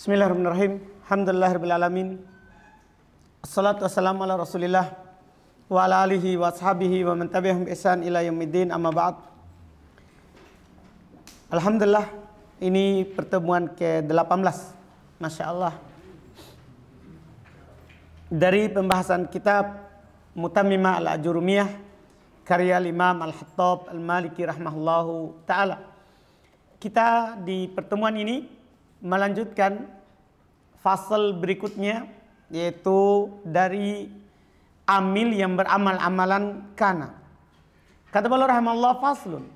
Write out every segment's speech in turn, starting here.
Bismillahirrahmanirrahim. Alhamdulillahirrahmanirrahim. Assalatu wassalamu ala rasulillah wa ala alihi wa ashabihi wa man tabi'ahum ihsan ila yaumiddin amma ba'd. Alhamdulillah ini pertemuan ke-18. Masya Allah. Dari pembahasan kitab Mutamimah al-Ajurumiyah karya Imam Al-Hattab Al-Maliki rahmahullahu taala. Kita di pertemuan ini melanjutkan fasal berikutnya yaitu dari amil yang beramal amalan kana. Kata beliau Allah faslun.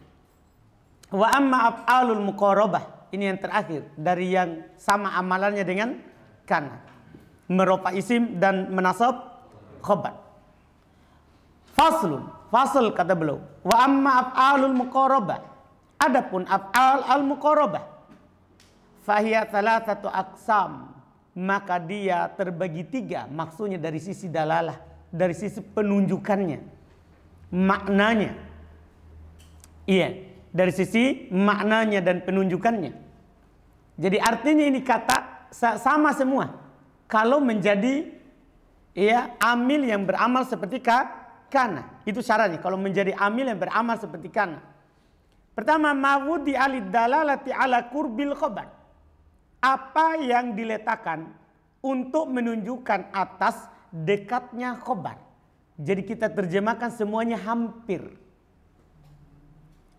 Wa amma af'alul muqarabah. Ini yang terakhir dari yang sama amalannya dengan kana. Meropa isim dan menasab khobar. Faslun. Fasl kata beliau. Wa amma af'alul muqarabah. Adapun af'al al muqarabah Fahiyat salah satu aksam. Maka dia terbagi tiga. Maksudnya dari sisi dalalah. Dari sisi penunjukannya. Maknanya. Iya. Dari sisi maknanya dan penunjukannya. Jadi artinya ini kata sama semua. Kalau menjadi ya amil yang beramal seperti ka kana. Itu syaratnya. Kalau menjadi amil yang beramal seperti kana. Pertama, mawudi alid dalalati ala kurbil khobar apa yang diletakkan untuk menunjukkan atas dekatnya khobar. Jadi kita terjemahkan semuanya hampir.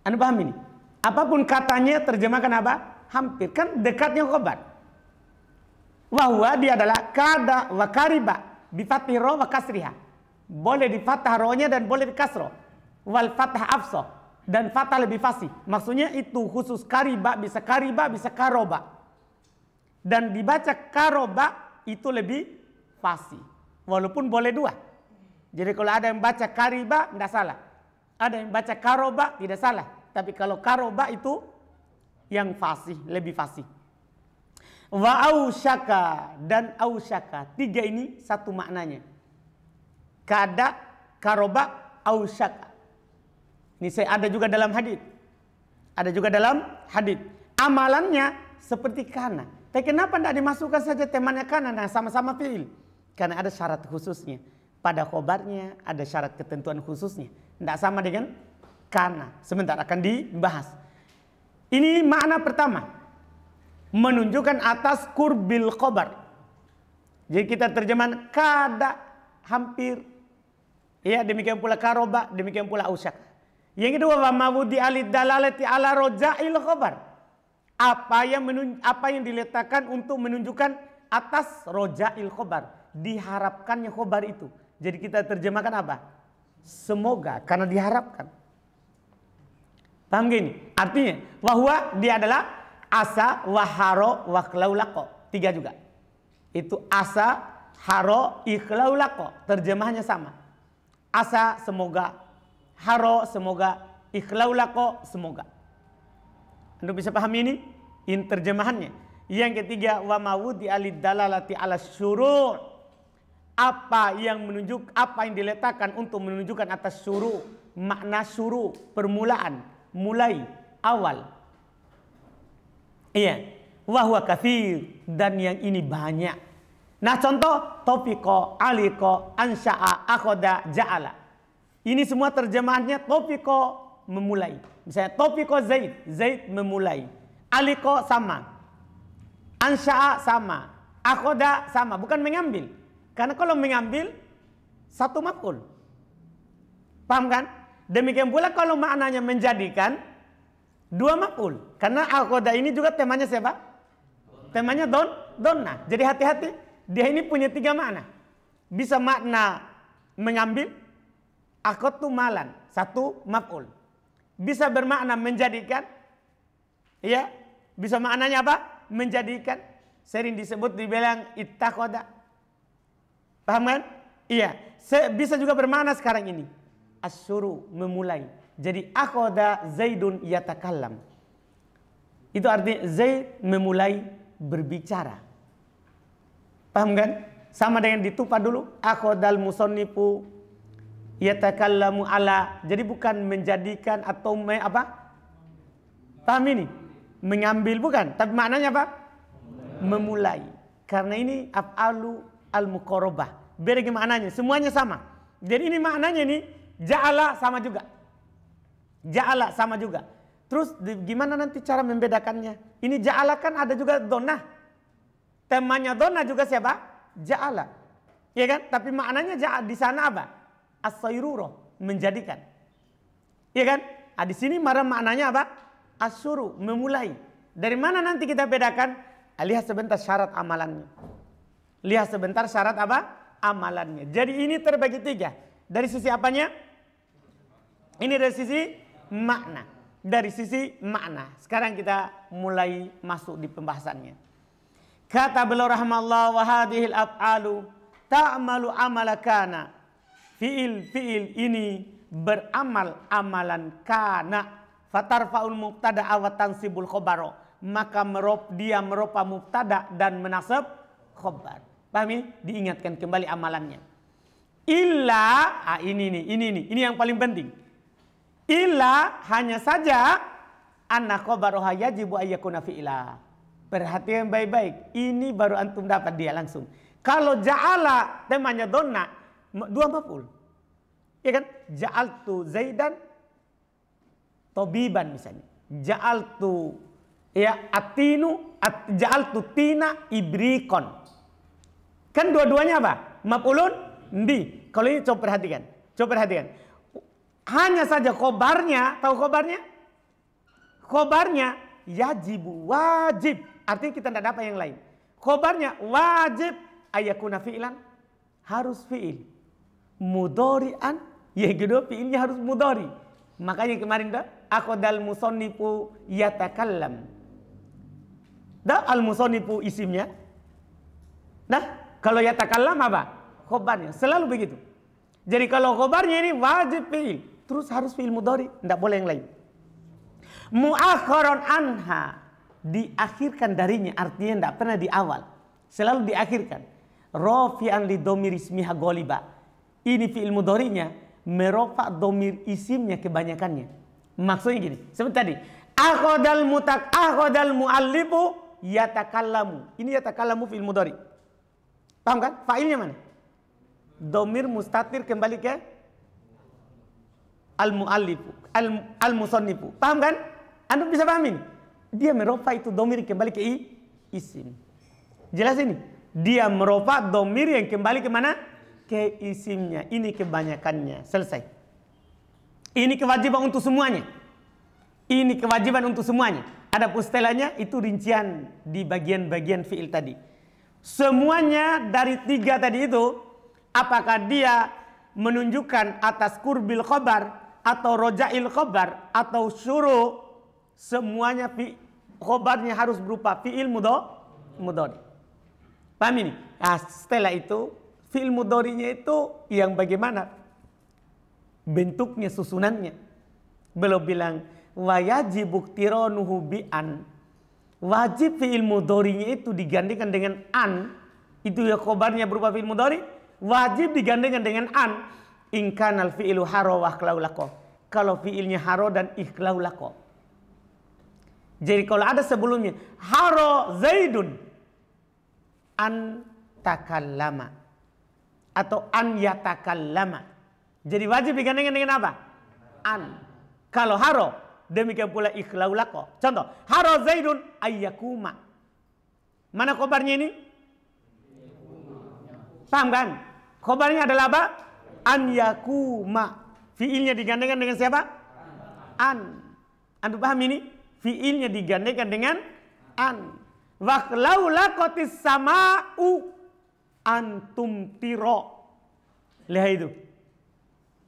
Anda paham ini? Apapun katanya terjemahkan apa? Hampir. Kan dekatnya khobar. Wahwa dia adalah kada wa kariba bifatih roh wa kasriha. Boleh di fatah rohnya dan boleh di kasro. Wal fatah afsoh. Dan fatah lebih fasih. Maksudnya itu khusus kariba bisa kariba bisa karoba dan dibaca karoba itu lebih fasih. Walaupun boleh dua. Jadi kalau ada yang baca kariba tidak salah. Ada yang baca karoba tidak salah. Tapi kalau karoba itu yang fasih, lebih fasih. Wa ausyaka dan ausyaka. Tiga ini satu maknanya. Kada, karoba, ausyaka. Ini saya ada juga dalam hadis. Ada juga dalam hadis. Amalannya seperti kana. Tapi kenapa tidak dimasukkan saja temannya kanan? Nah, sama-sama fiil. Karena ada syarat khususnya. Pada khobarnya ada syarat ketentuan khususnya. Tidak sama dengan karena. Sebentar akan dibahas. Ini makna pertama. Menunjukkan atas kurbil khobar. Jadi kita terjemahan kada hampir. Ya demikian pula karoba, demikian pula usyak. Yang kedua wa mawudi alid dalalati ala rojail khobar apa yang apa yang diletakkan untuk menunjukkan atas roja il khobar diharapkannya khobar itu jadi kita terjemahkan apa semoga karena diharapkan paham gini artinya bahwa dia adalah asa waharo waklaulako tiga juga itu asa haro ikhlaulako terjemahnya sama asa semoga haro semoga ikhlaulako semoga anda bisa pahami ini? In Yang ketiga, wa mawudi alid dalalati ala syurur. apa yang menunjuk apa yang diletakkan untuk menunjukkan atas suru makna suru permulaan mulai awal iya wah kafir dan yang ini banyak nah contoh topiko aliko ansha'a akhoda ja'ala ini semua terjemahannya topiko memulai. Misalnya Topiko Zaid, Zaid memulai. Aliko sama. Ansha'a sama. Akhoda sama. Bukan mengambil. Karena kalau mengambil, satu makul, Paham kan? Demikian pula kalau maknanya menjadikan, dua makul, Karena akhoda ini juga temanya siapa? Temanya don, donna. Jadi hati-hati. Dia ini punya tiga makna. Bisa makna mengambil, akhod malan. Satu makul bisa bermakna menjadikan ya bisa maknanya apa menjadikan sering disebut dibilang ittakoda paham kan iya bisa juga bermakna sekarang ini asyuru memulai jadi akhoda zaidun yatakallam itu artinya zaid memulai berbicara paham kan sama dengan ditupa dulu akhodal musonnifu yatakallamu ala jadi bukan menjadikan atau me, apa paham ini mengambil bukan tapi maknanya apa memulai, karena ini afalu al mukorobah beda maknanya semuanya sama jadi ini maknanya ini ja'ala sama juga ja'ala sama juga terus gimana nanti cara membedakannya ini ja'ala kan ada juga dona, temanya dona juga siapa ja'ala ya kan tapi maknanya ja di sana apa asairuro menjadikan. ya kan? Nah, di sini marah maknanya apa? Asuru memulai. Dari mana nanti kita bedakan? Ah, lihat sebentar syarat amalannya. Lihat sebentar syarat apa? Amalannya. Jadi ini terbagi tiga. Dari sisi apanya? Ini dari sisi makna. Dari sisi makna. Sekarang kita mulai masuk di pembahasannya. Kata beliau rahmatullah wa hadihil af'alu ta'malu amalakana fiil-fiil ini beramal amalan kana fatarfaul mubtada awat tansibul khobaro maka merop dia meropa mubtada dan menasab kobar. pahami ya? diingatkan kembali amalannya illa ah ini nih ini nih ini yang paling penting illa hanya saja anak khobaroha yajibu ayyakuna fi'ila perhatian baik-baik ini baru antum dapat dia langsung kalau ja'ala temanya dona dua maf'ul. Ya kan? jaal tu Zaidan tobiban misalnya. jaal tu ya atinu at, tu tina ibrikon. Kan dua-duanya apa? Mapulun di. Kalau ini coba perhatikan. Coba perhatikan. Hanya saja kobarnya, tahu kobarnya? Kobarnya yajibu wajib. Artinya kita tidak dapat yang lain. Kobarnya wajib ayakuna fi'lan harus fi'il mudori'an ya gitu fiilnya harus mudori. Makanya kemarin dah aku dal musonipu yatakallam. Dah al musonipu isimnya. Nah, kalau yatakallam apa? Khobarnya. Selalu begitu. Jadi kalau khobarnya ini wajib fiil. Terus harus fiil mudori. Tidak boleh yang lain. Mu'akhiron anha. Diakhirkan darinya. Artinya tidak pernah di awal. Selalu diakhirkan. Rofi'an lidomirismiha goliba ini fi'il mudhari'nya merofa domir isimnya kebanyakannya. Maksudnya gini, seperti tadi. Akhodal mutak akhodal muallifu yatakallamu. Ini yatakallamu fi'il mudhari. Paham kan? Fa'ilnya mana? Domir mustatir kembali ke al muallifu al, al musannifu. Paham kan? Anda bisa pahamin? Dia merofa itu domir kembali ke i, isim. Jelas ini? Dia merofa domir yang kembali ke mana? ke isimnya, ini kebanyakannya, selesai. Ini kewajiban untuk semuanya. Ini kewajiban untuk semuanya. Ada pustelanya itu rincian di bagian-bagian fiil tadi. Semuanya dari tiga tadi itu, apakah dia menunjukkan atas kurbil khobar, atau rojail khobar, atau syuruh semuanya fi, khobarnya harus berupa fiil mudo, mudah. Paham ini? Nah, setelah itu Fi'il mudorinya itu yang bagaimana? Bentuknya, susunannya. Belum bilang wajib buktironuhu bi'an. Wajib fi'il mudorinya itu digantikan dengan an. Itu ya kobarnya berupa fi'il mudori. Wajib digantikan dengan an. Ingkanal fi'ilu haro wa Kalau fi'ilnya haro dan ikhlau Jadi kalau ada sebelumnya haro zaidun an takal lama atau an lama Jadi wajib digandengkan dengan apa? An. Kalau haro, demikian pula ikhlaulako. Contoh, haro zaidun ayyakuma. Mana kobarnya ini? Paham kan? Kobarnya adalah apa? An yakuma. Fiilnya digandengkan dengan siapa? An. Anda paham ini? Fiilnya digandengkan dengan an. Wakhlaulako lakotis sama'u antum tiro. Lihat itu.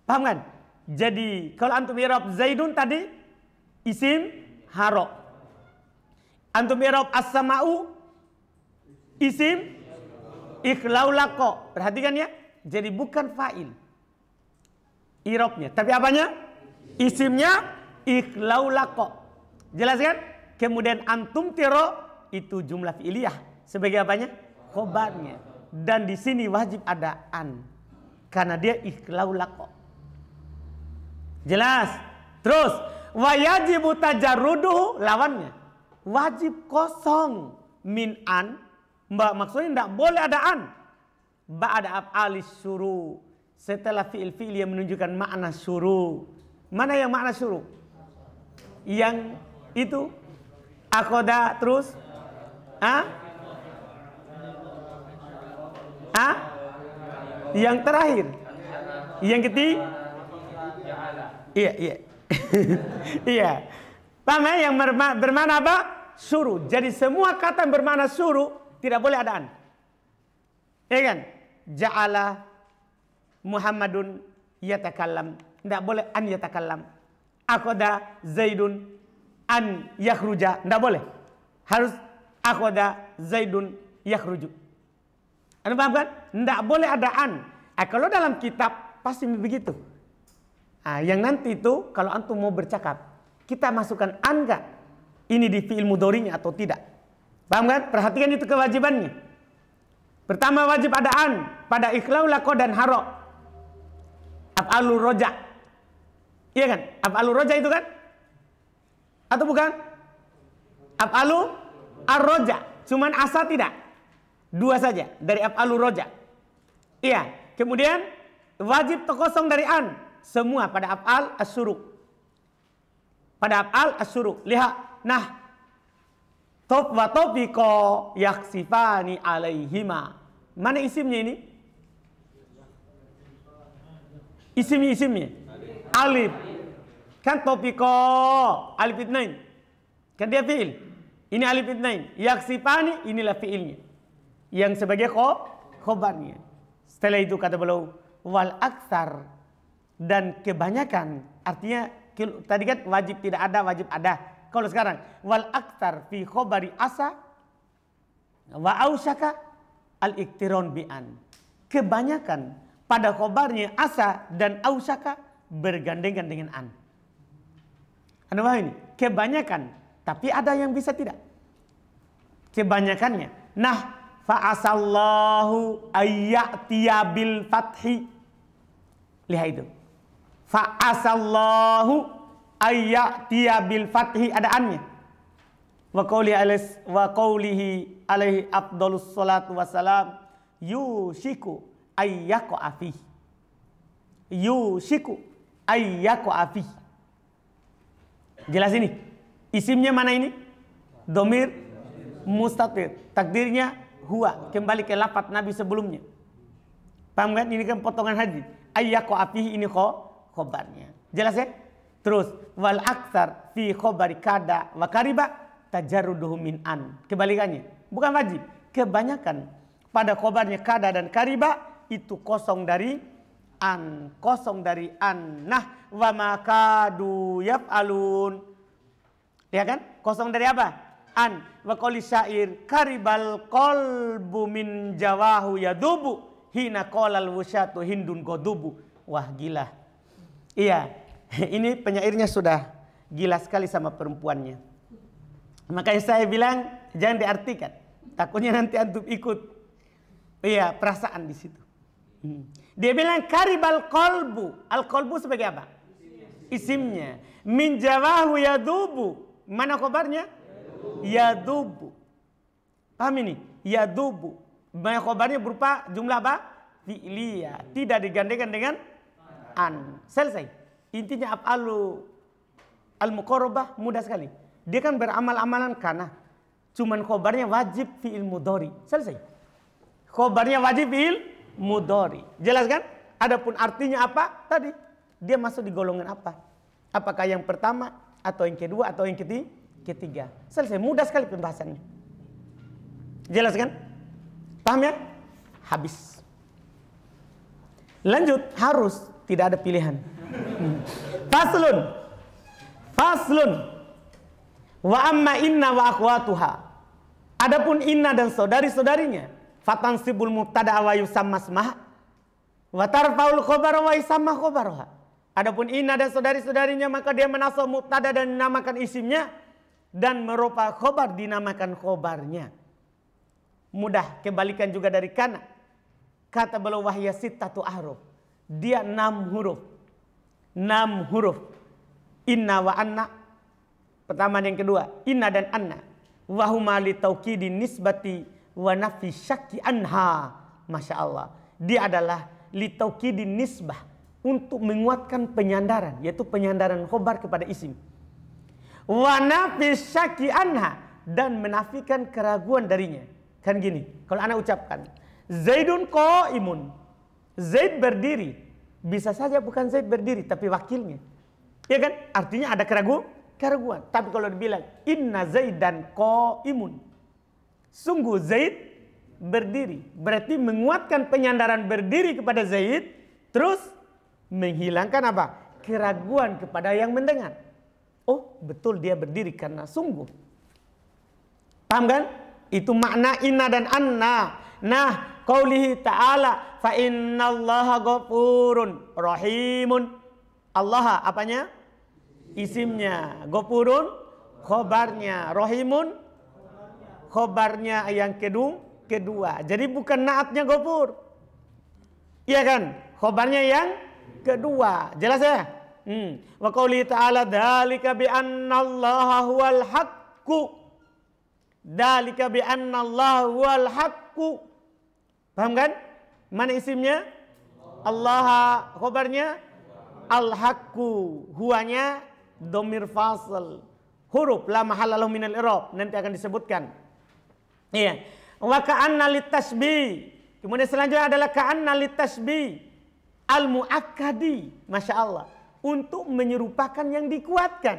Paham kan? Jadi kalau antum irob zaidun tadi isim haro. Antum irob asamau isim ikhlaulako. Perhatikan ya. Jadi bukan fa'il. Irobnya. Tapi apanya? Isimnya ikhlaulako. Jelas kan? Kemudian antum tiro itu jumlah fi'liyah. Sebagai apanya? kobarnya dan di sini wajib ada an karena dia ikhlau lako. Jelas. Terus wajib tajarruduhu lawannya. Wajib kosong min an. Mbak maksudnya tidak boleh ada an. mbak ada alis suru. Setelah fi'il fi'il yang menunjukkan makna suru. Mana yang makna suru? Yang itu akoda terus? Ah? Ha? Yang terakhir. Yang ketiga. Iya, iya. iya. Paham ya? Yang bermana apa? Suruh. Jadi semua kata yang bermana suruh tidak boleh adaan. Iya kan? Ja'ala Muhammadun yatakallam. Tidak boleh an yatakallam. Akhoda Zaidun an yakhruja. Tidak boleh. Harus akhoda Zaidun yakhruju. Anda paham kan? Tidak boleh ada an. Eh, kalau dalam kitab pasti begitu. Nah, yang nanti itu kalau antum mau bercakap, kita masukkan an gak? Ini di fiil mudorinya atau tidak? Paham kan? Perhatikan itu kewajibannya. Pertama wajib ada an pada ikhlaul laku dan haro. Af'alu roja. Iya kan? Af'alu roja itu kan? Atau bukan? Af'alu arroja. Cuman asa tidak? Dua saja dari af'alu roja. Iya, kemudian wajib terkosong dari an. Semua pada af'al asyuruk. Pada af'al asyuruk. Lihat, nah Top wa topiko yaksifani alaihima. Mana isimnya ini? Isimnya isimnya. Alif. Kan topiko alif nain. Kan dia fiil. Ini alif itnain. Yaksifani inilah fiilnya yang sebagai khobarnya. Setelah itu kata beliau wal aksar dan kebanyakan artinya tadi kan wajib tidak ada wajib ada. Kalau sekarang wal aksar fi khobari asa wa ausaka al iktiron bi'an. Kebanyakan pada khobarnya asa dan ausaka bergandengan dengan an. Anda paham ini? Kebanyakan, tapi ada yang bisa tidak. Kebanyakannya. Nah, Fa'asallahu ayyatiya bil fathi. Lihat itu. Fa'asallahu ayyatiya bil fathi ada annya. Wa qawli alis wa qawlihi alaihi afdalus salatu wassalam yushiku ayyaku afi. Yushiku ayyaku afi. Jelas ini. Isimnya mana ini? Domir mustatir. Takdirnya huwa kembali ke lapat Nabi sebelumnya. Paham kan? Ini kan potongan hadis. ko afihi ini kho, khobarnya. Jelas ya? Terus wal aksar fi khobari kada wa kariba tajaruduhu min an. Kebalikannya. Bukan wajib. Kebanyakan pada khobarnya kada dan kariba itu kosong dari an. Kosong dari an. Nah wa makadu yaf alun. Ya kan? Kosong dari apa? an wa qali syair karibal qalbu min jawahu yadubu hina qalal wasyatu hindun godubu wah gila iya ini penyairnya sudah gila sekali sama perempuannya makanya saya bilang jangan diartikan takutnya nanti antum ikut iya perasaan di situ hmm. dia bilang karibal kolbu al qalbu sebagai apa isimnya minjawahu yadubu mana kobarnya yadubu. Paham ini? Yadubu. Banyak khobarnya berupa jumlah apa? Fi'liyah. Tidak digandengan dengan an. Selesai. Intinya af'alu al-muqarabah mudah sekali. Dia kan beramal-amalan karena cuman khobarnya wajib fi'il mudhari. Selesai. Khobarnya wajib fi'il mudhari. Jelas kan? Adapun artinya apa? Tadi dia masuk di golongan apa? Apakah yang pertama atau yang kedua atau yang ketiga? ketiga. Selesai, mudah sekali pembahasannya. Jelas kan? Paham ya? Habis. Lanjut, harus. Tidak ada pilihan. Hmm. Faslun. Faslun. Wa amma inna wa akhwatuha. Adapun inna dan saudari-saudarinya. Fatan sibul mubtada wa yusamma smah. Wa tarfaul khabar wa yusamma khabaruha. Adapun inna dan saudari-saudarinya maka dia menasab mubtada dan menamakan isimnya dan merupa khobar dinamakan khobarnya. Mudah kebalikan juga dari kana. Kata beliau wahya sitatu ahruf. Dia enam huruf. Enam huruf. Inna wa anna. Pertama dan yang kedua. Inna dan anna. Wahuma li tawqidi nisbati wa nafi syaki anha. Masya Allah. Dia adalah li tawqidi nisbah. Untuk menguatkan penyandaran. Yaitu penyandaran khobar kepada isim wana fisyaki anha dan menafikan keraguan darinya. Kan gini, kalau anak ucapkan, Zaidun imun, Zaid berdiri. Bisa saja bukan Zaid berdiri, tapi wakilnya. Ya kan? Artinya ada keraguan, keraguan. Tapi kalau dibilang, Inna Zaidan imun, Sungguh Zaid berdiri. Berarti menguatkan penyandaran berdiri kepada Zaid, terus menghilangkan apa? Keraguan kepada yang mendengar. Oh betul dia berdiri karena sungguh. Paham kan? Itu makna inna dan anna. Nah, qaulihi ta'ala fa innallaha ghafurun rahimun. Allah apanya? Isimnya. Ghafurun khobarnya. Rahimun khobarnya yang kedua, kedua. Jadi bukan naatnya ghafur. Iya kan? Khobarnya yang kedua. Jelas ya? Hmm. Wa qawli ta'ala dhalika bi annallaha huwal haqqu. Dhalika bi annallaha huwal haqqu. Paham kan? Mana isimnya? Allah khobarnya al haqqu. Huanya domir fasal. Huruf la mahalla lahu minal irob. nanti akan disebutkan. Iya. Wa ka'anna litasbih. Kemudian selanjutnya adalah ka'anna litasbih al muakkadi. Masya Allah untuk menyerupakan yang dikuatkan.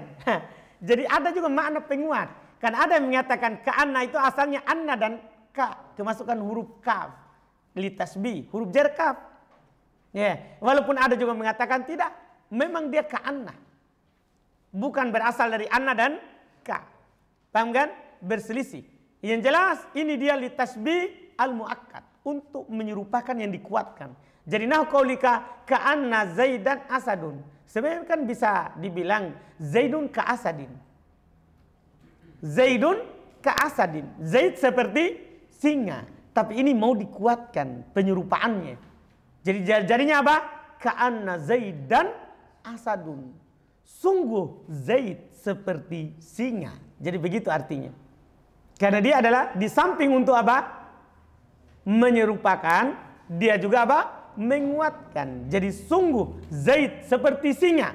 Jadi ada juga makna penguat. Kan ada yang mengatakan ka'anna itu asalnya anna dan ka. Kemasukan huruf kaf. b, huruf jar kaf. Yeah. Walaupun ada juga mengatakan tidak. Memang dia ka'anna. Bukan berasal dari anna dan ka. Paham kan? Berselisih. Yang jelas ini dia litas b, al-mu'akkad. Untuk menyerupakan yang dikuatkan. Jadi nah kaulika ka'anna zaidan asadun. Sebenarnya kan bisa dibilang Zaidun ke Asadin. Zaidun ke Asadin. Zaid seperti singa. Tapi ini mau dikuatkan penyerupaannya. Jadi jadinya apa? Ka'anna Zaid dan Asadun. Sungguh Zaid seperti singa. Jadi begitu artinya. Karena dia adalah di samping untuk apa? Menyerupakan. Dia juga apa? menguatkan. Jadi sungguh Zaid seperti singa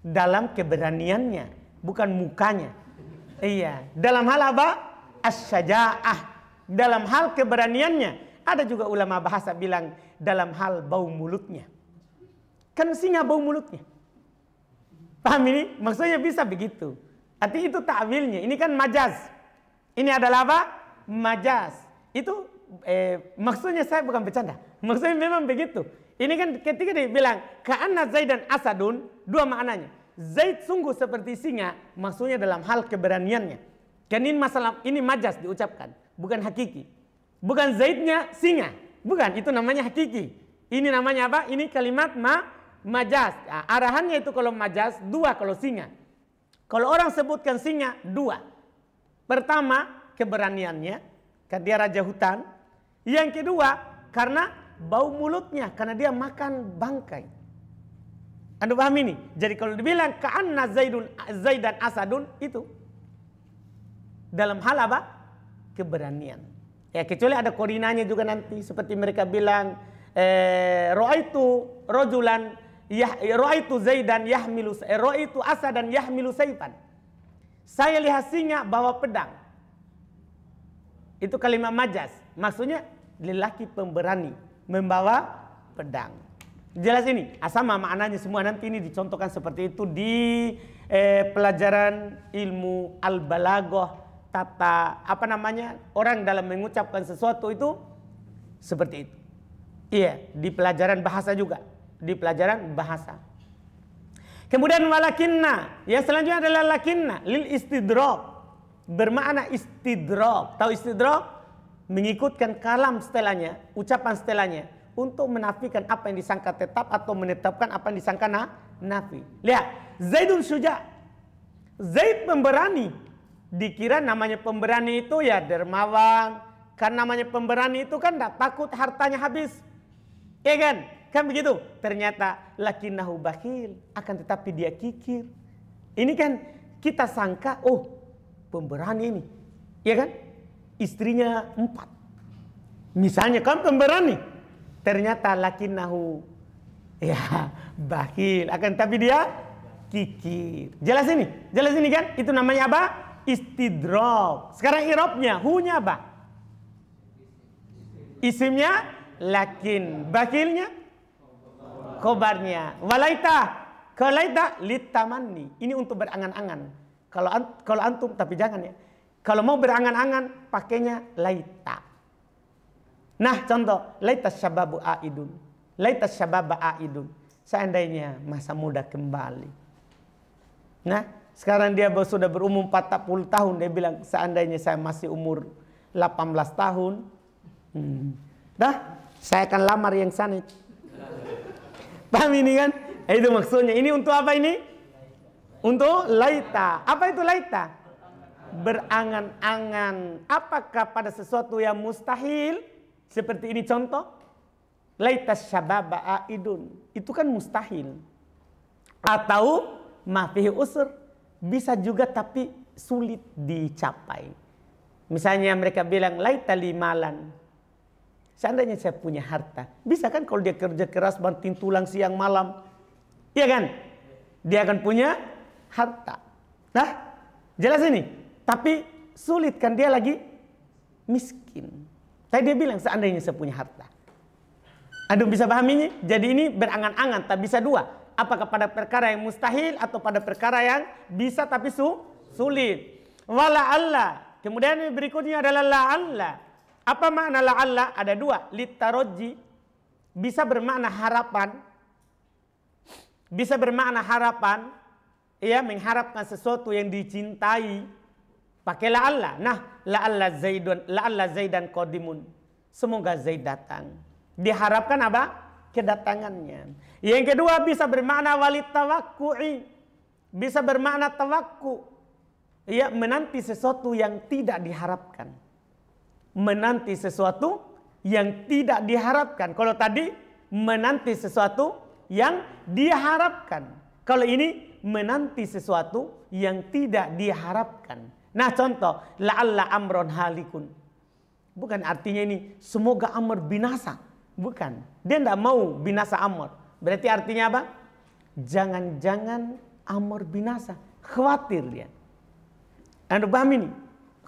dalam keberaniannya, bukan mukanya. Iya, dalam hal apa? Asyajaah, dalam hal keberaniannya. Ada juga ulama bahasa bilang dalam hal bau mulutnya. Kan singa bau mulutnya. Paham ini? Maksudnya bisa begitu. Arti itu takwilnya. Ini kan majaz. Ini adalah apa? Majaz. Itu eh, maksudnya saya bukan bercanda. Maksudnya memang begitu. Ini kan ketika dia bilang karena Zaid dan asadun, dua maknanya. Zaid sungguh seperti singa, maksudnya dalam hal keberaniannya. Kan ini masalah ini majas diucapkan, bukan hakiki. Bukan Zaidnya singa, bukan itu namanya hakiki. Ini namanya apa? Ini kalimat ma majas. Ah, arahannya itu kalau majas dua kalau singa. Kalau orang sebutkan singa dua. Pertama keberaniannya, kan dia raja hutan. Yang kedua karena bau mulutnya karena dia makan bangkai. Anda paham ini? Jadi kalau dibilang ka'anna zaidun zaidan asadun itu dalam hal apa? Keberanian. Ya kecuali ada koordinanya juga nanti seperti mereka bilang eh, ra'aitu rojulan yah ra'aitu zaidan yahmilu eh, ra'aitu asadan yahmilu saifan. Saya lihat singa bawa pedang. Itu kalimat majas. Maksudnya lelaki pemberani membawa pedang. Jelas ini, ah, sama maknanya semua nanti ini dicontohkan seperti itu di eh, pelajaran ilmu al-balagoh tata apa namanya orang dalam mengucapkan sesuatu itu seperti itu. Iya, di pelajaran bahasa juga, di pelajaran bahasa. Kemudian walakinna, ya selanjutnya adalah lakinna lil istidrok bermakna istidrok. Tahu istidrok? mengikutkan kalam setelahnya, ucapan setelahnya untuk menafikan apa yang disangka tetap atau menetapkan apa yang disangka na nafi. Lihat, Zaidun Suja. Zaid pemberani. Dikira namanya pemberani itu ya dermawan. Kan namanya pemberani itu kan tidak takut hartanya habis. Iya kan? Kan begitu. Ternyata lakinahu bakhil. Akan tetapi dia kikir. Ini kan kita sangka, oh pemberani ini. Ya kan? istrinya empat. Misalnya kamu pemberani, kan ternyata laki nahu ya bakil, Akan tapi dia kikir. Jelas ini, jelas ini kan? Itu namanya apa? Istidrok. Sekarang irobnya, hunya apa? Isimnya lakin, bakilnya kobarnya. Walaita, kalaita litamani. Ini untuk berangan-angan. Kalau kalau antum tapi jangan ya kalau mau berangan-angan, pakainya laita. Nah, contoh, laita syababu aidun. Laita syababa aidun. Seandainya masa muda kembali. Nah, sekarang dia sudah berumur 40 tahun. Dia bilang, seandainya saya masih umur 18 tahun. Hmm. Dah, saya akan lamar yang sana. Paham ini kan? Eh, Itu maksudnya. Ini untuk apa ini? Untuk laita. Apa itu laita? berangan-angan. Apakah pada sesuatu yang mustahil? Seperti ini contoh. Laitas syababa aidun. Itu kan mustahil. Atau mafihi usur. Bisa juga tapi sulit dicapai. Misalnya mereka bilang laita limalan. Seandainya saya punya harta. Bisa kan kalau dia kerja keras banting tulang siang malam. Iya kan? Dia akan punya harta. Nah, jelas ini? Tapi sulit kan dia lagi miskin. Tadi dia bilang seandainya saya punya harta. Aduh bisa paham ini? Jadi ini berangan-angan tak bisa dua. Apakah pada perkara yang mustahil atau pada perkara yang bisa tapi su sulit. Wala Allah. Kemudian berikutnya adalah la Allah. Apa makna la Allah? Ada dua. Litaroji bisa bermakna harapan. Bisa bermakna harapan. Ia mengharapkan sesuatu yang dicintai Pakai la Allah. Nah, la Allah Zaidun, la Allah Zaidan kodimun. Semoga Zaid datang. Diharapkan apa? Kedatangannya. Yang kedua bisa bermakna wali tawakku'i. Bisa bermakna tawakku. Ya, menanti sesuatu yang tidak diharapkan. Menanti sesuatu yang tidak diharapkan. Kalau tadi menanti sesuatu yang diharapkan. Kalau ini menanti sesuatu yang tidak diharapkan. Nah contoh, la'alla amron halikun. Bukan artinya ini, semoga Amr binasa. Bukan. Dia tidak mau binasa Amr. Berarti artinya apa? Jangan-jangan Amr binasa. Khawatir dia. Anda paham ini?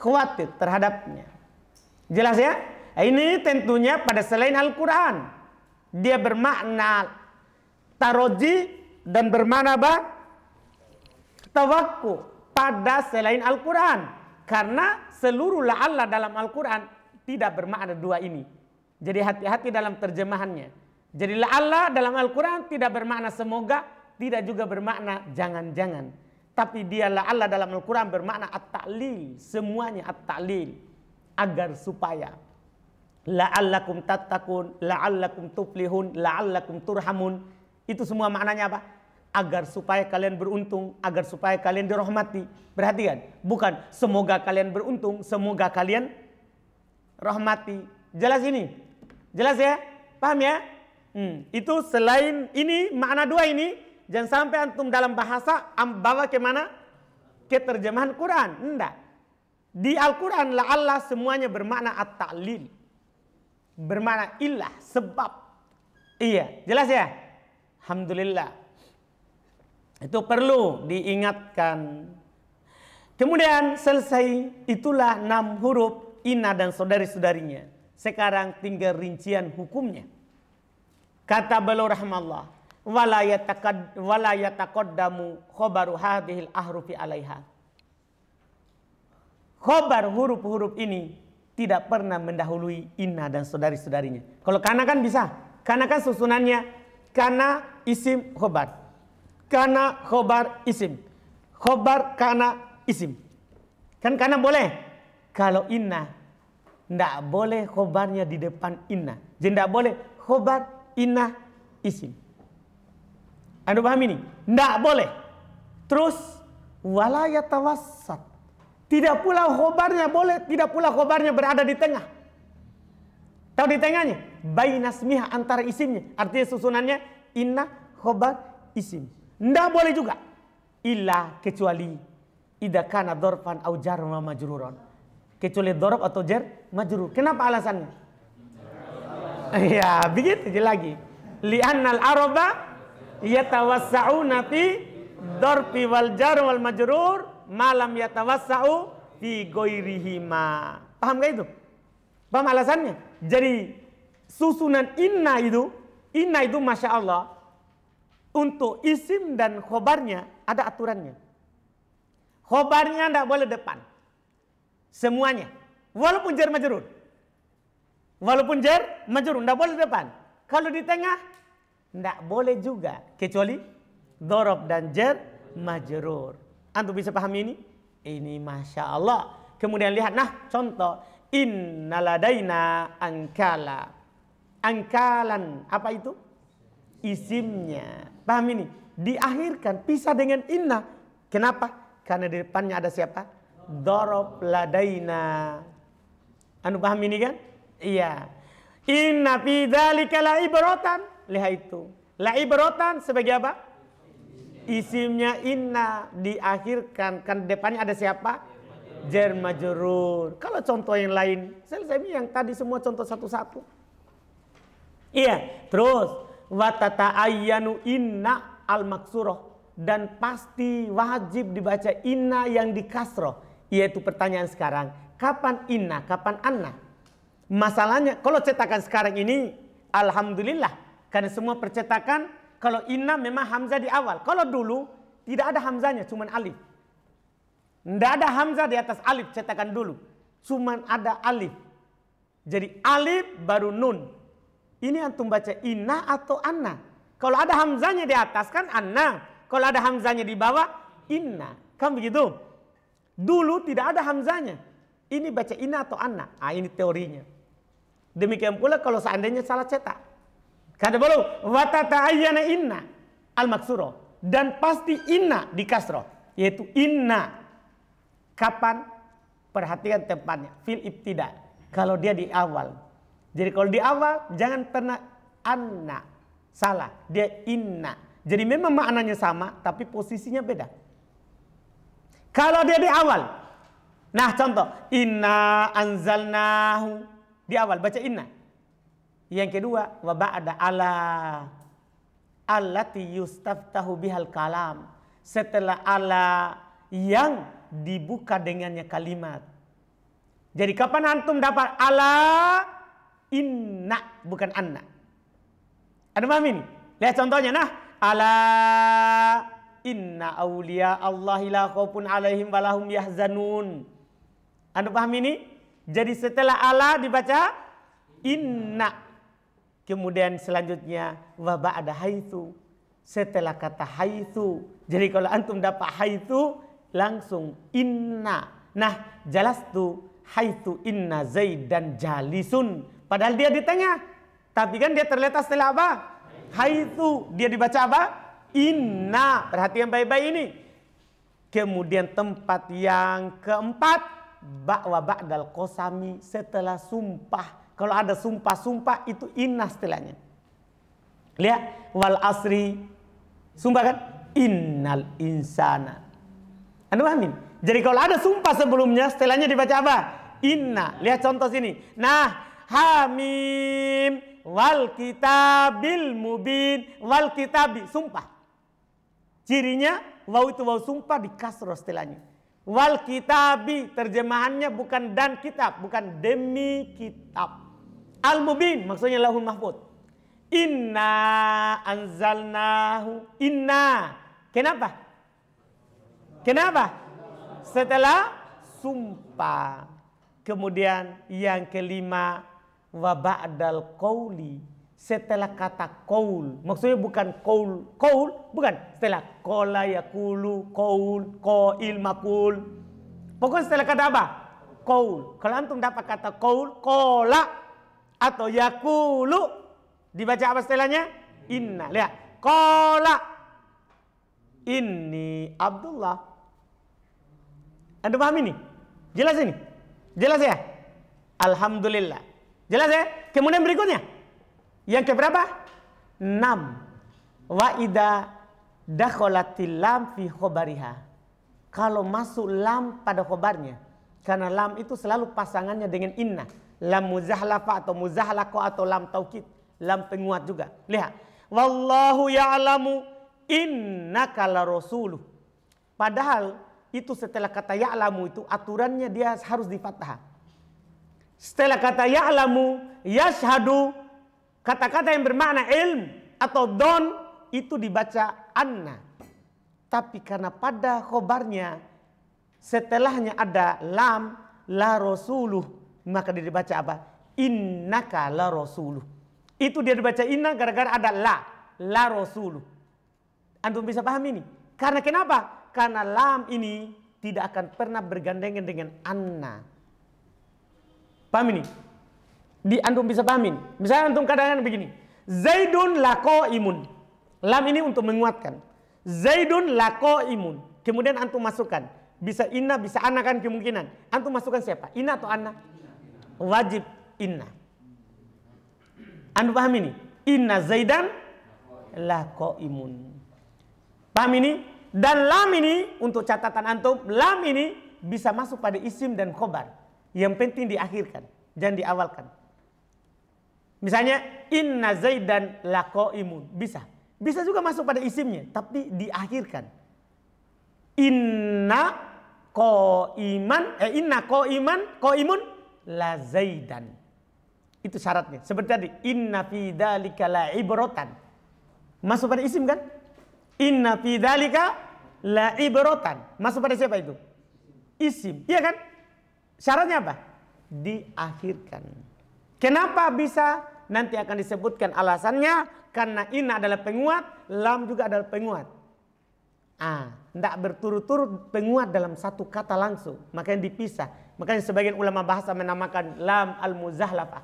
Khawatir terhadapnya. Jelas ya? Ini tentunya pada selain Al-Quran. Dia bermakna taroji dan bermakna apa? Tawakku pada selain Al-Quran. Karena seluruh la'alla dalam Al-Quran tidak bermakna dua ini. Jadi hati-hati dalam terjemahannya. Jadi la'alla dalam Al-Quran tidak bermakna semoga, tidak juga bermakna jangan-jangan. Tapi dia la'alla dalam Al-Quran bermakna at-ta'lil, semuanya at-ta'lil. Agar supaya la'allakum tattaqun, la'allakum tuflihun, la'allakum turhamun. Itu semua maknanya apa? agar supaya kalian beruntung, agar supaya kalian dirahmati. Perhatikan, bukan semoga kalian beruntung, semoga kalian rahmati. Jelas ini? Jelas ya? Paham ya? Hmm. Itu selain ini, makna dua ini, jangan sampai antum dalam bahasa bawa ke mana? Ke Quran. Enggak. Di Al-Quran lah Allah semuanya bermakna at-ta'lil. Bermakna ilah, sebab. Iya, jelas ya? Alhamdulillah. Itu perlu diingatkan. Kemudian selesai itulah enam huruf ina dan saudari-saudarinya. Sekarang tinggal rincian hukumnya. Kata beliau rahmallah. Wala yataqaddamu khobaru hadihil ahrufi alaiha. Khobar huruf-huruf ini tidak pernah mendahului inna dan saudari-saudarinya. Kalau kana kan bisa. Kana kan susunannya. Kana isim khobar. Karena khobar isim. Khobar karena isim. Kan karena boleh. Kalau inna. Tidak boleh khobarnya di depan inna. Jadi tidak boleh khobar inna isim. Anda paham ini? Tidak boleh. Terus. Walaya tawassat. Tidak pula khobarnya boleh. Tidak pula khobarnya berada di tengah. Tahu di tengahnya? Bayi nasmiha antara isimnya. Artinya susunannya inna khobar isim. Ndak boleh juga. Illa kecuali idakana dorfan au jarma majruron. Kecuali dorob atau jar majrur. Kenapa alasannya? Iya, begitu aja lagi. Li'annal araba yatawassa'u nafi dorfi wal jar wal majrur malam yatawassa'u fi goirihima. Paham gak itu? Paham alasannya? Jadi susunan inna itu, inna itu masya Allah untuk isim dan khobarnya ada aturannya. Khobarnya tidak boleh depan. Semuanya. Walaupun jer majrur. Walaupun jer majrur tidak boleh depan. Kalau di tengah tidak boleh juga kecuali dorob dan jer majrur. Antum bisa pahami ini? Ini masya Allah. Kemudian lihat, nah contoh innaladaina angkala. Angkalan apa itu? Isimnya. Paham ini? Diakhirkan pisah dengan inna. Kenapa? Karena di depannya ada siapa? Dorob ladaina. Anu paham ini kan? Iya. Inna fi dzalika la Lihat itu. La ibratan sebagai apa? Isimnya inna diakhirkan kan depannya ada siapa? Jer Kalau contoh yang lain, saya yang tadi semua contoh satu-satu. Iya, terus watata ayyanu inna al maksuroh dan pasti wajib dibaca inna yang dikasroh yaitu pertanyaan sekarang kapan inna kapan anna masalahnya kalau cetakan sekarang ini alhamdulillah karena semua percetakan kalau inna memang hamzah di awal kalau dulu tidak ada hamzahnya cuma alif tidak ada hamzah di atas alif cetakan dulu cuma ada alif jadi alif baru nun ini antum baca inna atau anna. Kalau ada hamzanya di atas kan anna. Kalau ada hamzanya di bawah inna. Kan begitu? Dulu tidak ada hamzanya. Ini baca inna atau anna. Ah ini teorinya. Demikian pula kalau seandainya salah cetak. Kata belum watata ayyana inna al maksuro dan pasti inna di kasro yaitu inna kapan perhatikan tempatnya fil ibtida kalau dia di awal jadi kalau di awal jangan pernah anna salah, dia inna. Jadi memang maknanya sama tapi posisinya beda. Kalau dia di awal. Nah, contoh inna anzalnahu di awal baca inna. Yang kedua wa ba'da ala allati yustaftahu bihal kalam. Setelah ala yang dibuka dengannya kalimat. Jadi kapan antum dapat ala Inna bukan anna. Ada paham ini? Lihat contohnya nah. Ala inna aulia Allah la khaufun alaihim lahum yahzanun. Anda paham ini? Jadi setelah ala dibaca inna. Kemudian selanjutnya wabah ada haitsu. Setelah kata haitsu. Jadi kalau antum dapat haitsu langsung inna. Nah, jelas tuh haitsu inna zaid dan jalisun Padahal dia ditanya, Tapi kan dia terletak setelah apa? Haitsu. Dia dibaca apa? Inna. Perhatian baik-baik ini. Kemudian tempat yang keempat. Ba'wa ba'dal kosami. Setelah sumpah. Kalau ada sumpah-sumpah itu inna setelahnya. Lihat. Wal asri. Sumpah kan? Innal insana. Anu amin. Jadi kalau ada sumpah sebelumnya, setelahnya dibaca apa? Inna. Lihat contoh sini. Nah, Hamim wal kitabil mubin wal kitabi sumpah. Cirinya waw itu waw sumpah di kasro setelahnya. Wal kitabi terjemahannya bukan dan kitab, bukan demi kitab. Al mubin maksudnya lahul mahfud. Inna anzalnahu inna. Kenapa? Kenapa? Setelah sumpah. Kemudian yang kelima wa ba'dal qawli setelah kata qaul maksudnya bukan qaul qaul bukan setelah qala yaqulu qaul qail maqul pokoknya setelah kata apa qaul kalau antum dapat kata qaul qala atau yaqulu dibaca apa setelahnya inna lihat qala ini Abdullah anda paham ini jelas ini jelas ya alhamdulillah Jelas ya? Kemudian berikutnya. Yang keberapa? 6. Wa ida dakholatil lam fi khobariha. Kalau masuk lam pada khobarnya. Karena lam itu selalu pasangannya dengan inna. Lam muzahlafa atau muzahlako atau lam taukid. Lam penguat juga. Lihat. Wallahu ya'lamu innaka la rasuluh. Padahal itu setelah kata ya'lamu itu aturannya dia harus difathah. Setelah kata ya'lamu, yashadu kata-kata yang bermakna ilm atau don itu dibaca anna. Tapi karena pada khobarnya setelahnya ada lam la rasuluh maka dia dibaca apa? Innaka la rasuluh. Itu dia dibaca inna gara-gara ada la la rasuluh. Antum bisa paham ini? Karena kenapa? Karena lam ini tidak akan pernah bergandengan dengan anna. Paham ini? Di antum bisa ini? Misalnya antum kadang-kadang begini. Zaidun lako imun. Lam ini untuk menguatkan. Zaidun lako imun. Kemudian antum masukkan. Bisa inna, bisa anak kan kemungkinan. Antum masukkan siapa? Inna atau anak? Wajib inna. Antum paham ini? Inna zaidan lako imun. Paham ini? Dan lam ini untuk catatan antum, lam ini bisa masuk pada isim dan khobar. Yang penting diakhirkan, jangan diawalkan. Misalnya inna Zaidan laqaimun, bisa. Bisa juga masuk pada isimnya, tapi diakhirkan. Inna qaiman eh inna qaiman qaimun la Zaidan. Itu syaratnya. Seperti tadi inna fi dzalika la ibrotan. Masuk pada isim kan? Inna fi dzalika la ibrotan. Masuk pada siapa itu? Isim. Iya kan? Syaratnya apa? Diakhirkan. Kenapa bisa? Nanti akan disebutkan alasannya. Karena ina adalah penguat, lam juga adalah penguat. Ah, tidak berturut-turut penguat dalam satu kata langsung. Makanya dipisah. Makanya sebagian ulama bahasa menamakan lam al-muzahlafah.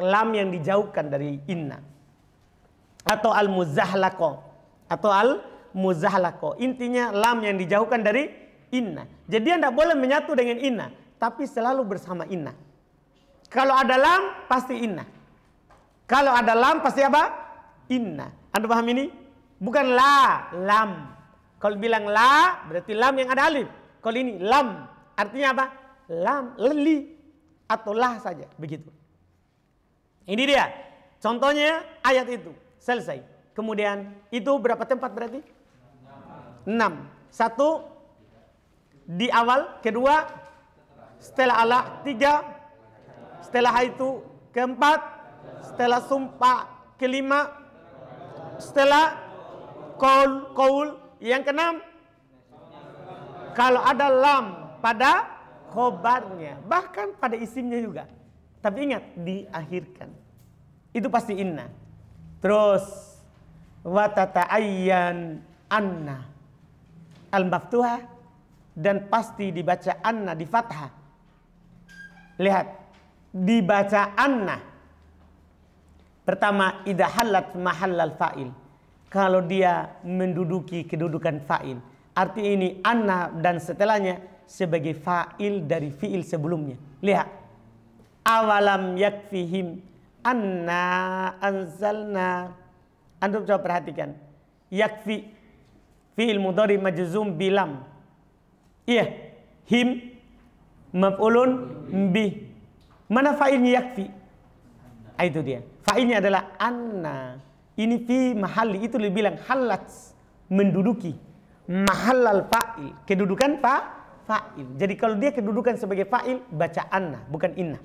Lam yang dijauhkan dari inna. Atau al-muzahlako. Atau al-muzahlako. Intinya lam yang dijauhkan dari inna. Jadi anda boleh menyatu dengan inna tapi selalu bersama inna. Kalau ada lam pasti inna. Kalau ada lam pasti apa? Inna. Anda paham ini? Bukan la, lam. Kalau bilang la berarti lam yang ada alif. Kalau ini lam artinya apa? Lam, leli atau lah saja begitu. Ini dia. Contohnya ayat itu selesai. Kemudian itu berapa tempat berarti? Enam. Satu di awal, kedua setelah Allah tiga. Setelah itu keempat. Setelah sumpah kelima. Setelah kaul kaul yang keenam. Kalau ada lam pada khobarnya. Bahkan pada isimnya juga. Tapi ingat diakhirkan. Itu pasti inna. Terus watata ayyan anna al maftuha dan pasti dibaca anna di fathah. Lihat, dibaca anna. Pertama, idha halat mahallal fa'il. Kalau dia menduduki kedudukan fa'il. Arti ini anna dan setelahnya sebagai fa'il dari fi'il sebelumnya. Lihat. Awalam yakfihim anna anzalna. Antum coba perhatikan. Yakfi fi'il mudhari majzum bilam. Iya, him maf'ulun bi Mana fa'ilnya yakfi? Ah, itu dia. Fa'ilnya adalah anna. Ini fi mahalli itu lebih bilang halat menduduki. Mahallal fa'il. Kedudukan fa fa'il. Jadi kalau dia kedudukan sebagai fa'il baca anna bukan inna.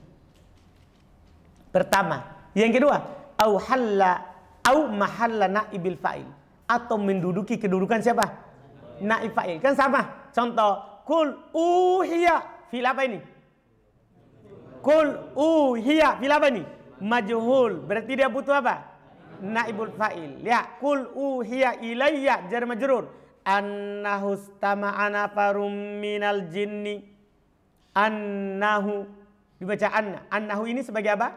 Pertama, yang kedua, au halla au mahalla naibil fa'il atau menduduki kedudukan siapa? Naib fa'il. Kan sama. Contoh, kul uhiya fi'il apa ini? Kul uhiya fi'il apa ini? Majhul. Berarti dia butuh apa? Naibul fa'il. Ya, kul uhiya ilayya jar majrur. Annahu stama'ana farum minal jinni. Annahu dibaca anna. Annahu ini sebagai apa?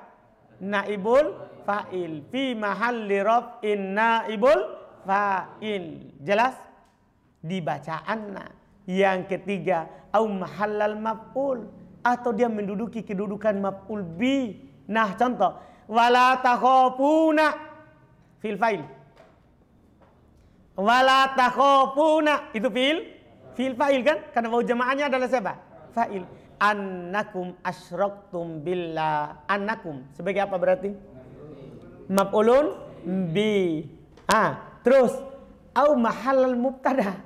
Naibul fa'il fi mahalli raf'in naibul fa'il. Jelas? Dibaca anna. Yang ketiga, au mahallal maf'ul atau dia menduduki kedudukan maf'ul bi. Nah, contoh, wala takhafuna fil fa'il. Wala takhafuna itu fil fil fa'il kan? Karena bau adalah siapa? Fa'il. Annakum asyraktum billah. Annakum sebagai apa berarti? Maf'ulun bi. Ah, terus au mahallal mubtada.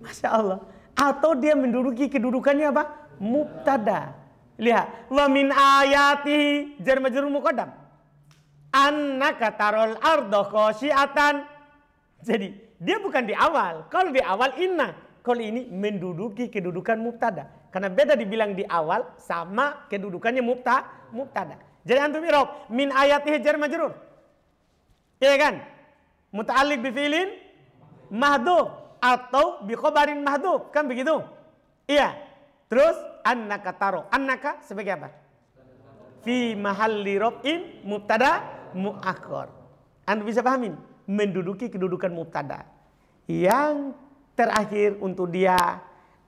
Masya Allah atau dia menduduki kedudukannya apa? Mubtada. Lihat, wa min ayati jar majrur muqaddam. Annaka tarul ardo khasyatan. Jadi, dia bukan di awal. Kalau di awal inna, kalau ini menduduki kedudukan mubtada. Karena beda dibilang di awal sama kedudukannya mubta mubtada. Jadi antum irob min ayati jar majrur. Iya kan? Muta'alliq bi fi'lin mahdhuf atau bikobarin mahdub kan begitu iya terus annaka taro annaka sebagai apa fi mahalli robin mubtada muakhor anda bisa pahamin menduduki kedudukan mubtada yang terakhir untuk dia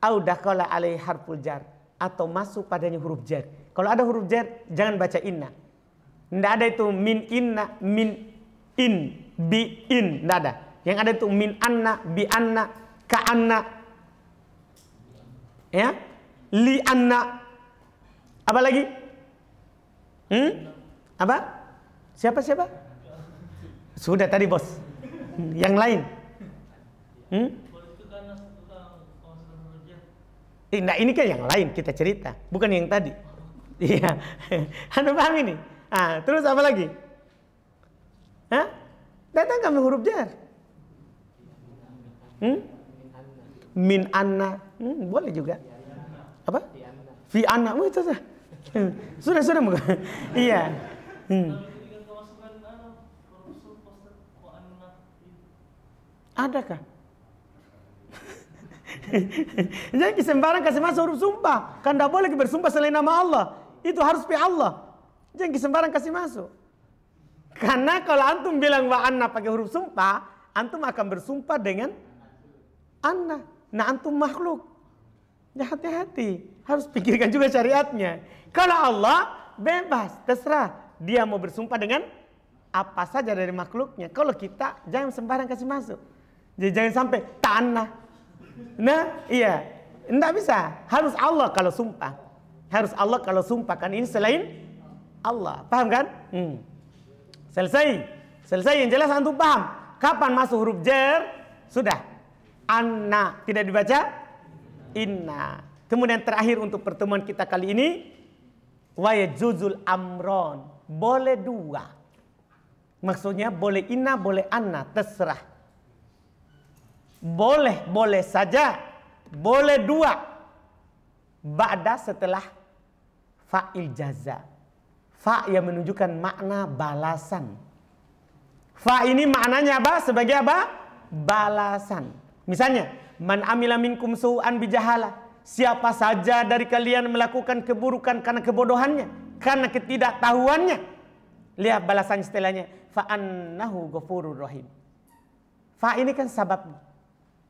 audakola alaih harful jar atau masuk padanya huruf jar kalau ada huruf jar jangan baca inna tidak ada itu min inna min in bi in tidak ada yang ada itu min anna, bi anna, ka anna. Ya? Li anna. Apa lagi? Hmm? Apa? Siapa siapa? Sudah tadi bos. Yang lain. Hmm? Eh, nah ini kan yang lain kita cerita, bukan yang tadi. Iya, anda paham ini? Ah, terus apa lagi? Hah? Datang kami huruf jar. Hmm? Min anna. Hmm, boleh juga. Apa? Fi anna. Oh, itu sudah. sudah, sudah. iya. Hmm. Adakah? Jadi sembarang kasih masuk huruf sumpah. Kan tidak boleh bersumpah selain nama Allah. Itu harus pi Allah. Jangan sembarang kasih masuk. Karena kalau antum bilang wa anna pakai huruf sumpah, antum akan bersumpah dengan Anna. Nah antum makhluk. Ya hati-hati. Harus pikirkan juga syariatnya. Kalau Allah bebas, terserah. Dia mau bersumpah dengan apa saja dari makhluknya. Kalau kita jangan sembarang kasih masuk. Jadi jangan sampai tanah. Nah, iya. Enggak bisa. Harus Allah kalau sumpah. Harus Allah kalau sumpah. Kan ini selain Allah. Paham kan? Hmm. Selesai. Selesai yang jelas antum paham. Kapan masuk huruf jer? Sudah anna. Tidak dibaca inna. Kemudian terakhir untuk pertemuan kita kali ini. Wa yajuzul amron. Boleh dua. Maksudnya boleh inna, boleh anna. Terserah. Boleh, boleh saja. Boleh dua. Ba'da setelah fa'il jaza. Fa yang menunjukkan makna balasan. Fa ini maknanya apa? Sebagai apa? Balasan. Misalnya, man amila minkum su'an bijahala. Siapa saja dari kalian melakukan keburukan karena kebodohannya, karena ketidaktahuannya. Lihat balasan setelahnya, fa'annahu ghafurur rahim. Fa ini kan sababnya.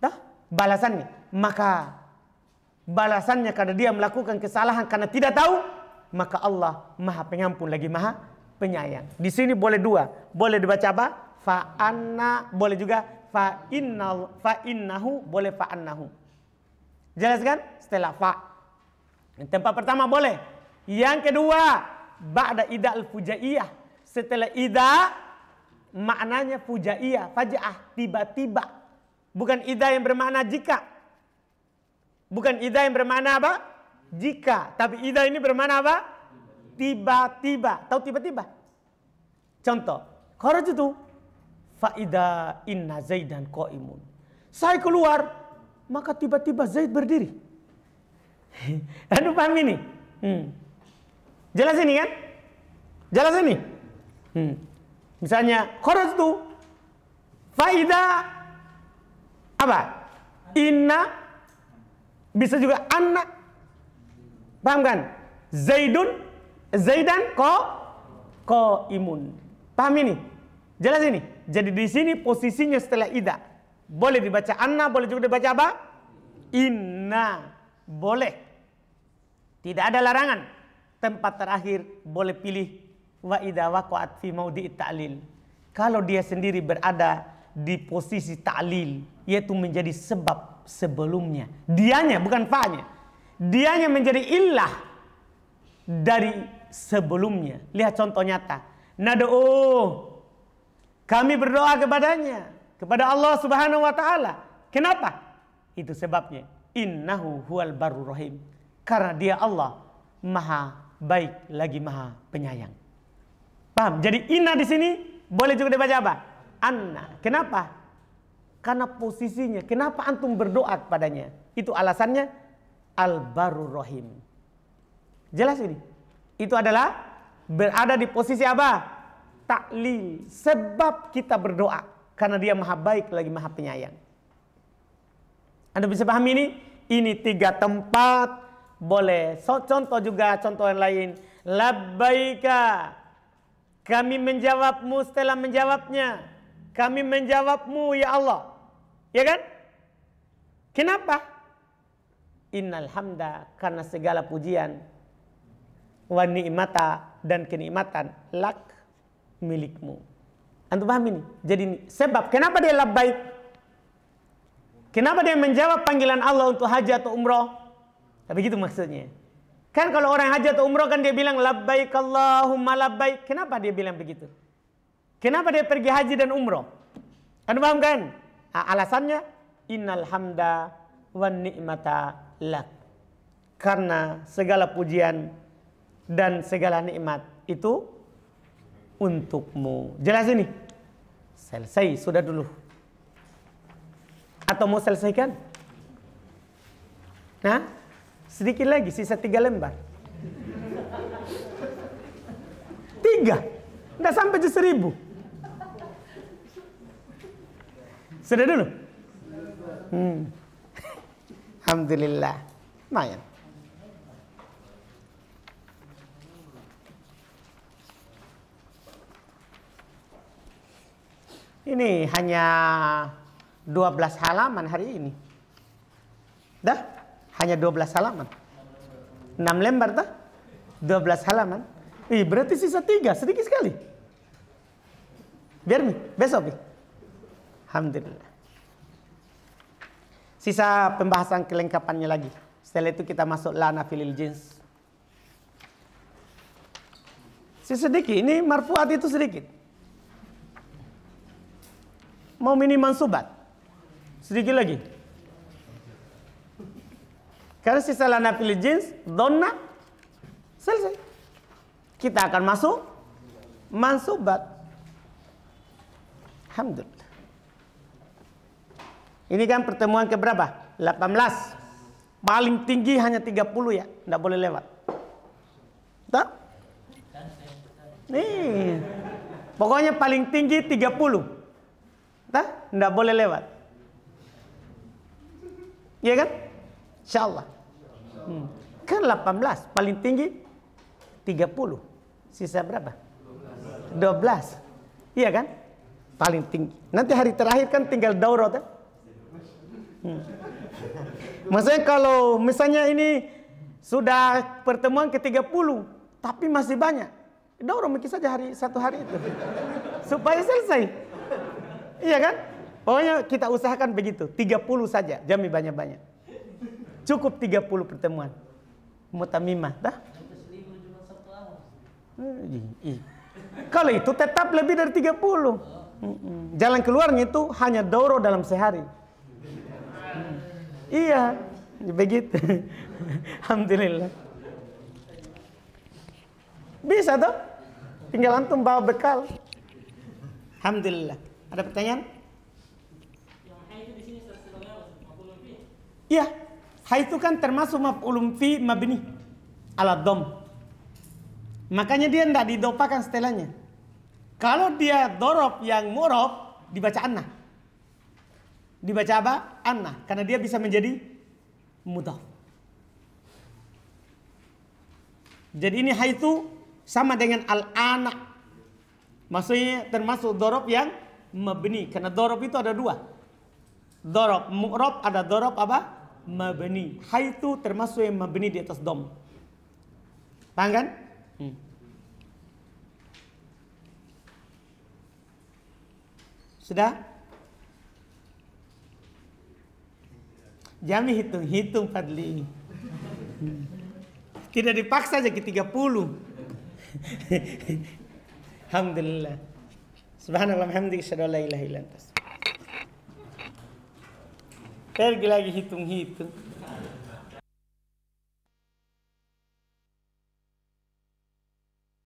Dah, balasannya. Maka balasannya karena dia melakukan kesalahan karena tidak tahu, maka Allah Maha Pengampun lagi Maha Penyayang. Di sini boleh dua, boleh dibaca apa? Fa'anna, boleh juga fa inna, fa innahu boleh fa annahu. Jelas kan? Setelah fa. Tempat pertama boleh. Yang kedua, ba'da ida al-fujaiyah. Setelah ida maknanya fujaiyah, fajaah, tiba-tiba. Bukan ida yang bermakna jika. Bukan ida yang bermakna apa? Jika. Tapi ida ini bermakna apa? Tiba-tiba. Tahu tiba-tiba? Contoh, kharajtu Faida inna Zaidan imun. Saya keluar, maka tiba-tiba Zaid berdiri. Anu paham ini? Hmm. Jelas ini kan? Jelas ini? Hmm. Misalnya, koros itu faida apa? Inna bisa juga anak. Paham kan? Zaidun, Zaidan ko ko imun. Paham ini? Jelas ini? Jadi di sini posisinya setelah ida. Boleh dibaca anna, boleh juga dibaca apa? Inna. Boleh. Tidak ada larangan. Tempat terakhir boleh pilih wa ida wa waqa'at fi maudi ta'lil. Kalau dia sendiri berada di posisi ta'lil, yaitu menjadi sebab sebelumnya. Dianya bukan fa'nya. Dianya menjadi illah dari sebelumnya. Lihat contoh nyata. Nad'u oh, kami berdoa kepadanya, kepada Allah Subhanahu wa taala. Kenapa? Itu sebabnya innahu huwal barur rahim. Karena dia Allah Maha baik lagi Maha penyayang. Paham? Jadi inna di sini boleh juga dibaca apa? Anna. Kenapa? Karena posisinya. Kenapa antum berdoa kepadanya? Itu alasannya al barur rahim. Jelas ini? Itu adalah berada di posisi apa? taklil sebab kita berdoa karena dia maha baik lagi maha penyayang Anda bisa paham ini ini tiga tempat boleh so, contoh juga contoh yang lain labbaika kami menjawabmu setelah menjawabnya kami menjawabmu ya Allah ya kan kenapa innal hamda karena segala pujian wa ni'mata dan kenikmatan lak milikmu. Antum paham ini? Jadi ini sebab kenapa dia labbaik? Kenapa dia menjawab panggilan Allah untuk haji atau umroh? Tapi gitu maksudnya. Kan kalau orang haji atau umroh kan dia bilang labbaik Allahumma labbaik. Kenapa dia bilang begitu? Kenapa dia pergi haji dan umroh? Anda paham kan? alasannya innal hamda wan ni'mata lak. Karena segala pujian dan segala nikmat itu untukmu. Jelas ini? Selesai sudah dulu. Atau mau selesaikan? Nah, sedikit lagi sisa tiga lembar. Tiga, nggak sampai ke seribu. Sudah dulu. Hmm. Alhamdulillah, lumayan. Ini hanya 12 halaman hari ini. Dah? Hanya 12 halaman. 6 lembar dah? 12 halaman. Ih, berarti sisa 3, sedikit sekali. Biar nih, besok nih. Alhamdulillah. Sisa pembahasan kelengkapannya lagi. Setelah itu kita masuk lana filil jins. Sisa sedikit, ini marfuat itu sedikit. Mau mini mansubat. Sedikit lagi. Karena si salana pilih jeans donna, selesai. Kita akan masuk mansubat. Alhamdulillah. Ini kan pertemuan keberapa? 18. Paling tinggi hanya 30 ya, tidak boleh lewat. Tak? Nih. Pokoknya paling tinggi 30. Tak, ndak boleh lewat. Iya kan? Insya Allah. Hmm. Kan 18, paling tinggi 30. Sisa berapa? 12. Iya kan? Paling tinggi. Nanti hari terakhir kan tinggal daurah kan? Hmm. Maksudnya kalau misalnya ini sudah pertemuan ke-30 tapi masih banyak. Daurah mungkin saja hari satu hari itu. Supaya selesai. Iya kan? Pokoknya kita usahakan begitu. 30 saja, jami banyak-banyak. Cukup 30 pertemuan. Mutamimah, dah? Kalau itu tetap lebih dari 30. Jalan keluarnya itu hanya doro dalam sehari. Mm. Iya, begitu. Alhamdulillah. Bisa tuh. Tinggal antum bawa bekal. Alhamdulillah. Ada pertanyaan? Ya? Iya. Ha itu kan termasuk maf'ulun fi mabni ala dom. Makanya dia tidak didopakan setelahnya. Kalau dia dorob yang murop dibaca anna. Dibaca apa? Anna. Karena dia bisa menjadi mudah. Jadi ini ha itu sama dengan al-anak. Maksudnya termasuk dorob yang mabni. Karena dorob itu ada dua. Dorob, mu'rob ada dorob apa? Mabni. itu termasuk yang mabni di atas dom. Paham kan? Hmm. Sudah? Jami hitung-hitung Fadli. Hmm. Tidak dipaksa jadi 30. Alhamdulillah. سبحان الله محمدك اشهد ان لا اله الا انت استغفرك لاغي